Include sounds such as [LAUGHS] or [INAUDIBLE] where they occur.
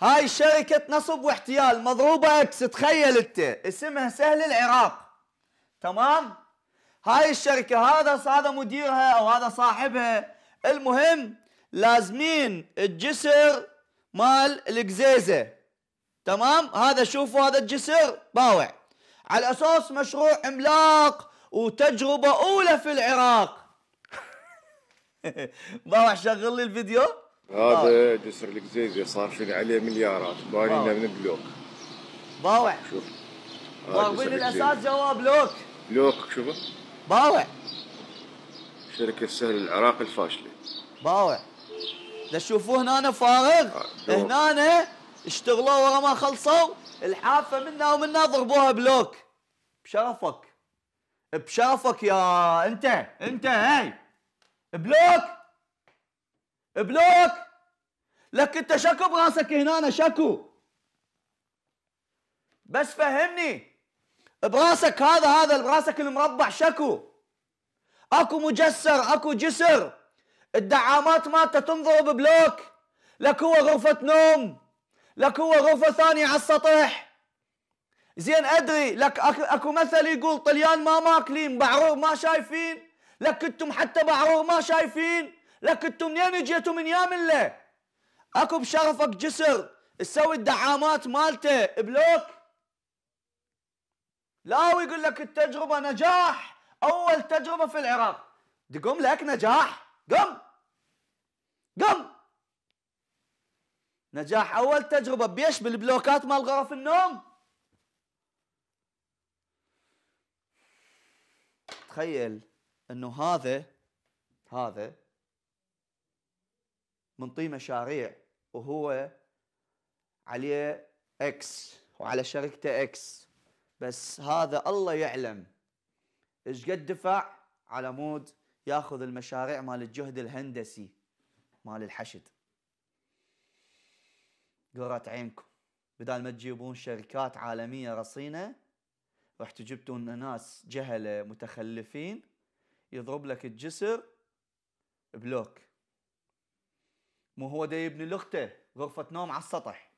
هاي شركة نصب واحتيال مضروبة اكس تخيل انت اسمها سهل العراق تمام هاي الشركة هذا هذا مديرها او هذا صاحبها المهم لازمين الجسر مال القزيزة تمام هذا شوفوا هذا الجسر باوع على اساس مشروع عملاق وتجربة اولى في العراق [LAUGHS] باوع شغل لي الفيديو هذا جسر القزيزي صارفين عليه مليارات بانينا من بلوك باوع شوف ضاربين الاساس جوا بلوك بلوك شوفه باوع شركة سهل العراق الفاشلة باوع ده هنا فارغ آه، هنا اشتغلوا ورا ما خلصوا الحافة منا ومنا ضربوها بلوك بشرفك بشرفك يا انت انت هاي بلوك بلوك لك انت شكو براسك هنا شكو بس فهمني براسك هذا هذا براسك المربع شكو اكو مجسر اكو جسر الدعامات مالته تنضرب بلوك لك هو غرفة نوم لك هو غرفة ثانية على السطح زين ادري لك اكو مثل يقول طليان ما ماكلين بعرور ما شايفين لك انتم حتى بعرور ما شايفين لك انتم منين جيتوا من يا مله اكو بشرفك جسر تسوي الدعامات مالته بلوك لا ويقول لك التجربه نجاح اول تجربه في العراق تقوم لك نجاح قم قم نجاح اول تجربه بيش بالبلوكات مال غرف النوم تخيل انه هذا هذا منطيه مشاريع وهو عليه اكس وعلى شركته اكس بس هذا الله يعلم ايش قد دفع على مود ياخذ المشاريع مال الجهد الهندسي مال الحشد قرات عينكم بدال ما تجيبون شركات عالمية رصينة رحتوا جبتون ناس جهلة متخلفين يضرب لك الجسر بلوك مو هو ده يبني لغته غرفة نوم على السطح